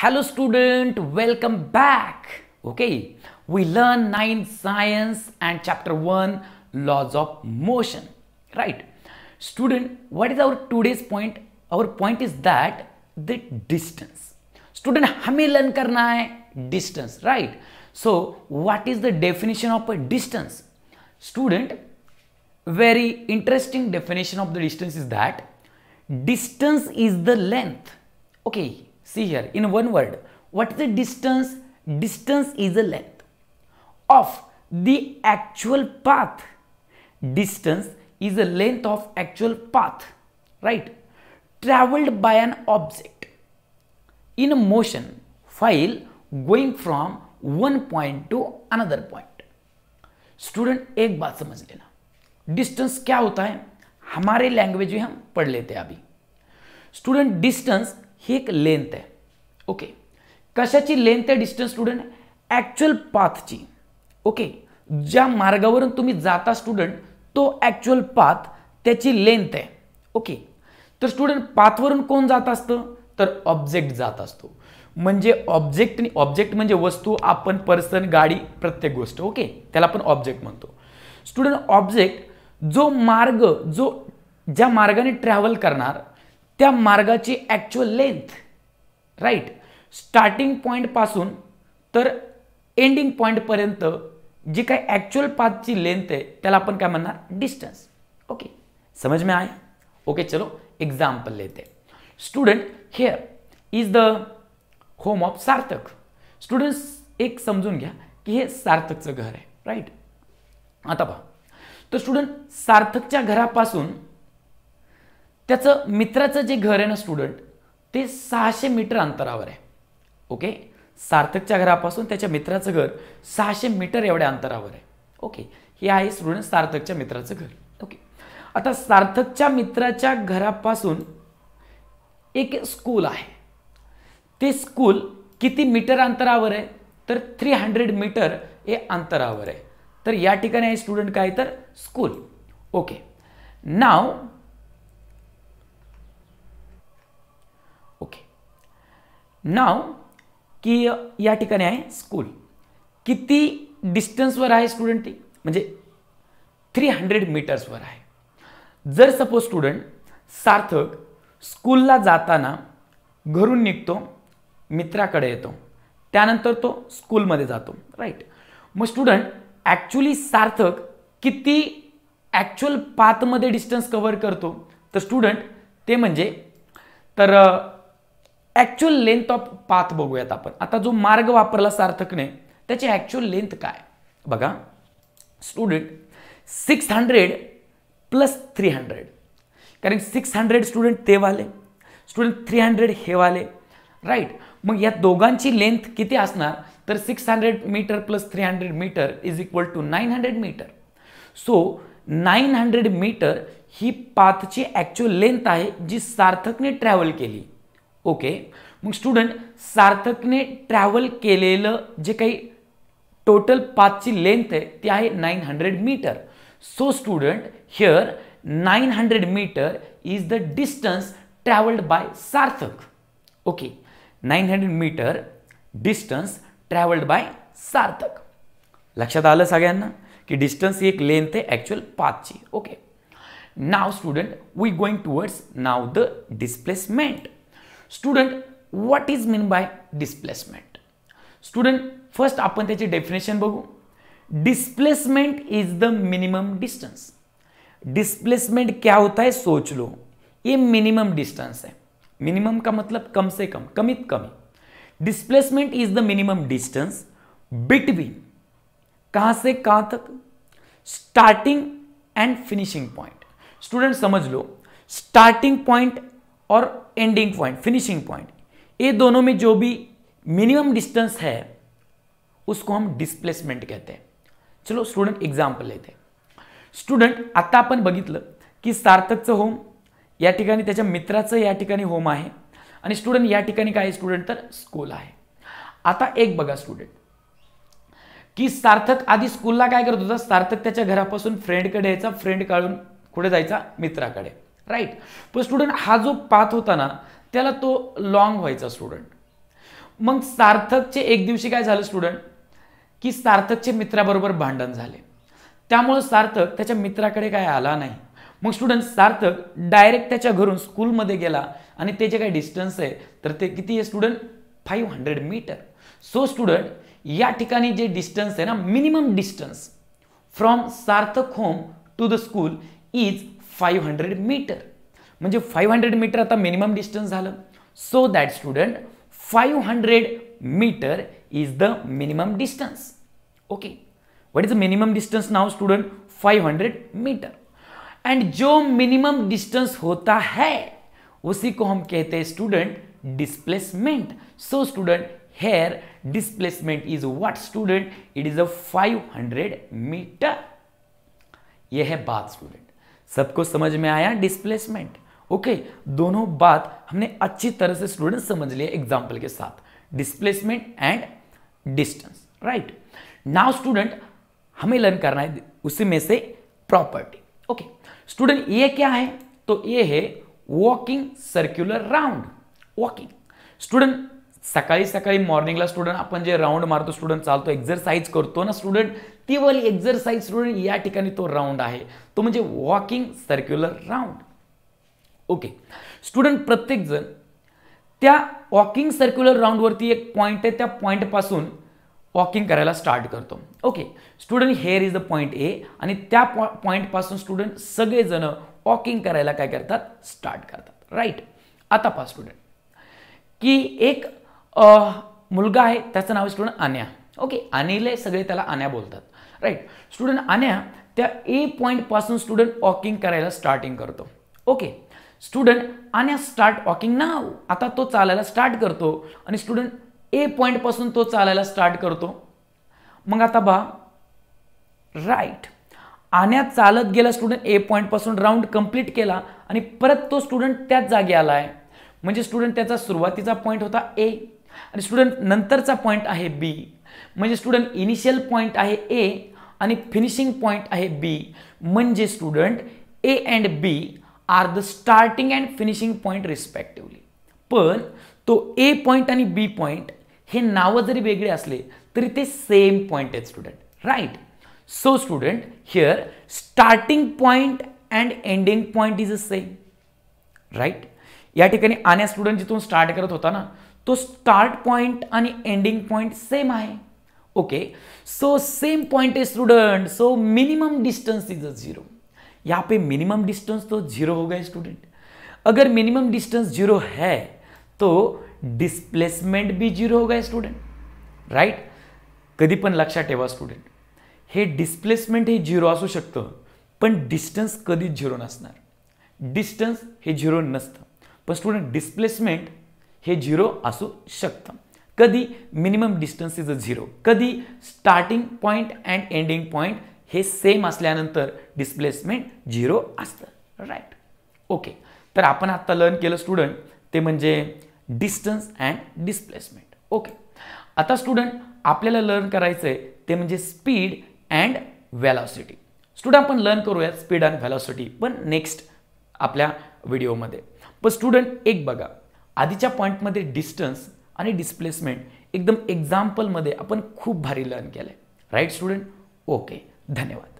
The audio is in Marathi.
Hello student, welcome back. Okay, we learn 9 science and chapter 1 laws of motion. Right. Student, what is our today's point? Our point is that the distance. Student, हमें learn करना है distance, right? So, what is the definition of a distance? Student, very interesting definition of the distance is that distance is the length. Okay, see here in one word what is the distance distance is the length of the actual path distance is the length of actual path right traveled by an object in motion while going from one point to another point student एक बात समझ लेना डिस्टेंस क्या होता है हमारे लैंग्वेज में हम पढ़ लेते हैं अभी स्टूडेंट डिस्टेंस ही एक लेंथ आहे ओके कशाची लेंथ आहे डिस्टन्स स्टुडंट ॲक्च्युअल पाथची ओके ज्या मार्गावरून तुम्ही जाता स्टुडंट तो ॲक्च्युअल पाथ त्याची लेंथ आहे ओके तर स्टुडंट पाथवरून कोण जात असतं तर ऑब्जेक्ट जात असतो म्हणजे ऑब्जेक्ट आणि ऑब्जेक्ट म्हणजे वस्तू आपण पर्सन गाडी प्रत्येक गोष्ट ओके त्याला आपण ऑब्जेक्ट म्हणतो स्टुडंट ऑब्जेक्ट जो मार्ग जो ज्या मार्गाने ट्रॅव्हल करणार त्या मार्गाची ॲक्च्युअल लेंथ राईट स्टार्टिंग पॉईंटपासून तर एंडिंग पॉईंटपर्यंत जी काय ॲक्च्युअल पाथची लेंथ आहे त्याला आपण काय म्हणणार डिस्टन्स ओके समज में आहे ओके चलो एक्झाम्पल लेते student here is the home of Sarthak students एक समजून घ्या की हे सार्थकचं घर आहे राईट आता पहा तर स्टुडंट सार्थकच्या घरापासून त्याचं मित्राचं जे घर आहे ना स्टुडंट ते सहाशे मीटर अंतरावर आहे ओके सार्थकच्या घरापासून त्याच्या मित्राचं घर सहाशे मीटर एवढ्या अंतरावर आहे ओके हे आहे स्टुडंट सार्थकच्या मित्राचं घर ओके आता सार्थकच्या मित्राच्या घरापासून एक स्कूल आहे ते स्कूल किती मीटर अंतरावर आहे तर थ्री हंड्रेड मीटर हे अंतरावर आहे तर या ठिकाणी आहे स्टुडंट काय तर स्कूल ओके नाव नाव की या ठिकाणी आहे स्कूल किती डिस्टन्सवर आहे स्टुडंट ती म्हणजे थ्री हंड्रेड मीटर्सवर आहे जर सपोज स्टुडंट सार्थक स्कूलला जाताना घरून निघतो मित्राकडे येतो त्यानंतर तो स्कूलमध्ये जातो राईट मग स्टुडंट ॲक्च्युली सार्थक किती ॲक्च्युअल पाथमध्ये डिस्टन्स कवर करतो तर स्टुडंट ते म्हणजे तर ॲक्च्युअल लेंथ ऑफ पाथ बघूयात आपण आता जो मार्ग वापरला सार्थकने त्याची ॲक्च्युअल लेंथ काय बघा student six hundred plus three hundred कारण सिक्स हंड्रेड स्टुडंट ते वाले स्टुडंट थ्री हंड्रेड हे वाले राईट मग या दोघांची लेंथ किती असणार तर six hundred metre plus three hundred metre is equal to nine hundred metre so nine hundred metre ही पाथची ॲक्च्युअल लेंथ आहे जी सार्थकने ट्रॅव्हल केली ओके मग स्टुडंट सार्थकने ट्रॅव्हल केलेलं जे काही टोटल पाचची लेंथ आहे ती आहे nine hundred metre so student here nine hundred metre is the distance travelled by Sarthak okay nine hundred metre distance travelled by Sarthak लक्षात आलं सगळ्यांना की डिस्टन्स ही एक लेंथ आहे ॲक्च्युअल पाचची okay now student we going towards now the displacement student what is mean by displacement student first आपण डेफिनेशन बघू displacement is the minimum distance displacement क्या होता है सोच लो ये मिनिमम डिस्टेंस है मिनिमम का मतलब कम से कम कमित कमी displacement is the minimum distance between कहां से कहां तक starting end finishing point student समझ लो स्टार्टिंग पॉइंट और एंडिंग पॉइंट फिनिशिंग पॉइंट ये दोनों में जो भी मिनिमम डिस्टेंस है उसको हम डिस्प्लेसमेंट कहते हैं चलो स्टुडंट एक्झाम्पल लेते स्टुडंट आता आपण बघितलं की सार्थकचं होम या ठिकाणी त्याच्या मित्राचं या ठिकाणी होम आहे आणि स्टुडंट या ठिकाणी काय स्टुडंट तर स्कूल आहे आता एक बघा स्टुडंट की सार्थक आधी स्कूलला काय करत सार्थक त्याच्या घरापासून फ्रेंडकडे यायचा फ्रेंड काढून कुठे जायचा मित्राकडे राईट पण स्टुडंट हा जो पाथ होता ना त्याला तो लॉंग व्हायचा स्टुडंट मग सार्थकचे एक दिवशी काय झालं स्टुडंट की सार्थकचे मित्राबरोबर भांडण झाले त्यामुळं सार्थक त्याच्या मित्राकडे काय आला नाही मग स्टुडंट सार्थक डायरेक्ट त्याच्या घरून स्कूलमध्ये गेला आणि ते जे काही डिस्टन्स आहे तर ते किती आहे student five hundred metre so student या ठिकाणी जे डिस्टन्स आहे ना minimum distance from Sarthak home to the school is five hundred metre म्हणजे फाईव्ह हंड्रेड मीटर आता मिनिमम डिस्टन्स झालं so that student five hundred metre is the minimum distance okay what is the minimum distance now student hundred metre end जो मिनिमम डिस्टेंस होता है उसी को हम कहते हैं student displacement so student here displacement is what student it is a 500 metre यह है बात स्टूडेंट सबको समझ में आया डिस्प्लेसमेंट ओके दोनों बात हमने अच्छी तरह से स्टूडेंट समझ लिया एग्जाम्पल के साथ displacement and distance right now student हमें लर्न करना है उसी में से प्रॉपर्टी ओके स्टूडेंट ये क्या है तो ये है walking circular round walking student सकाळी सकाळी मॉर्निंगला स्टुडंट आपण जे राऊंड मारतो स्टुडंट चालतो एक्झरसाईज करतो ना स्टुडंट ती वाली एक्झरसाईज स्टुडंट या ठिकाणी तो राऊंड आहे तो म्हणजे walking circular round okay student प्रत्येकजण त्या वॉकिंग सर्क्युलर राऊंडवरती एक पॉईंट आहे त्या पॉईंटपासून वॉकिंग करायला स्टार्ट करतो okay student here is the point A आणि त्या पॉ पॉईंटपासून स्टुडंट सगळेजण वॉकिंग करायला काय करतात स्टार्ट करतात राईट आता पहा स्टुडंट की एक मुलगा आहे त्याचं नाव आहे स्टुडंट आण्या ओके आनेले सगळे त्याला आण्या बोलतात राईट स्टुडंट आण्या त्या ए पॉईंटपासून स्टुडंट वॉकिंग करायला स्टार्टिंग करतो ओके स्टुडंट आण्या स्टार्ट वॉकिंग ना आता तो चालायला स्टार्ट करतो आणि स्टुडंट ए पॉईंटपासून तो चालायला स्टार्ट करतो मग आता बा राईट आण्या चालत गेला स्टुडंट ए पॉईंटपासून राऊंड कंप्लीट केला आणि परत तो स्टुडंट त्याच जागी आला आहे म्हणजे स्टुडंट त्याचा सुरुवातीचा पॉईंट होता ए आणि स्टुडंट नंतरचा पॉईंट आहे बी म्हणजे स्टुडंट इनिशियल पॉईंट आहे ए आणि फिनिशिंग पॉईंट आहे बी म्हणजे student A and B are the starting and finishing point respectively पण तो ए पॉईंट आणि बी पॉईंट हे नावं जरी वेगळे असले तरी ते सेम पॉईंट आहेत student right so student here starting point and ending point is a same right या ठिकाणी आण्या स्टुडंट जिथून स्टार्ट करत होता ना तो स्टार्ट पॉईंट आणि एंडिंग पॉईंट सेम आहे okay so same point A student so minimum distance is a zero यहाँ पे मिनिमम डिस्टेंस तो जीरो होगा स्टूडेंट अगर मिनिमम डिस्टेंस झिरो है तो डिस्प्लेसमेंट भी जीरो होगा स्टूडेंट राईट कधी पण लक्षात ठेवा स्टुडंट हे डिस्प्लेसमेंट हे झिरो असू शकतं पण डिस्टन्स कधीच झिरो नसणार डिस्टन्स हे झिरो नसतं पण स्टुडंट डिस्प्लेसमेंट हे झिरो असू शकतं कधी minimum distance is a zero कधी starting point and ending point हे सेम असल्यानंतर डिस्प्लेसमेंट झिरो असतं राईट ओके तर आपण आत्ता लर्न केलं स्टुडंट ते म्हणजे डिस्टन्स अँड डिस्प्लेसमेंट ओके आता स्टुडंट आपल्याला लर्न करायचं आहे ते म्हणजे स्पीड अँड व्हॅलॉसिटी स्टुडंट आपण लर्न करूयात स्पीड अँड व्हॅलॉसिटी पण नेक्स्ट आपल्या व्हिडिओमध्ये पण स्टुडंट एक बघा आधीच्या पॉईंटमध्ये डिस्टन्स आणि डिस्प्लेसमेंट एकदम एक्झाम्पलमध्ये आपण खूप भारी लर्न केलं आहे राईट स्टुडंट ओके धन्यवाद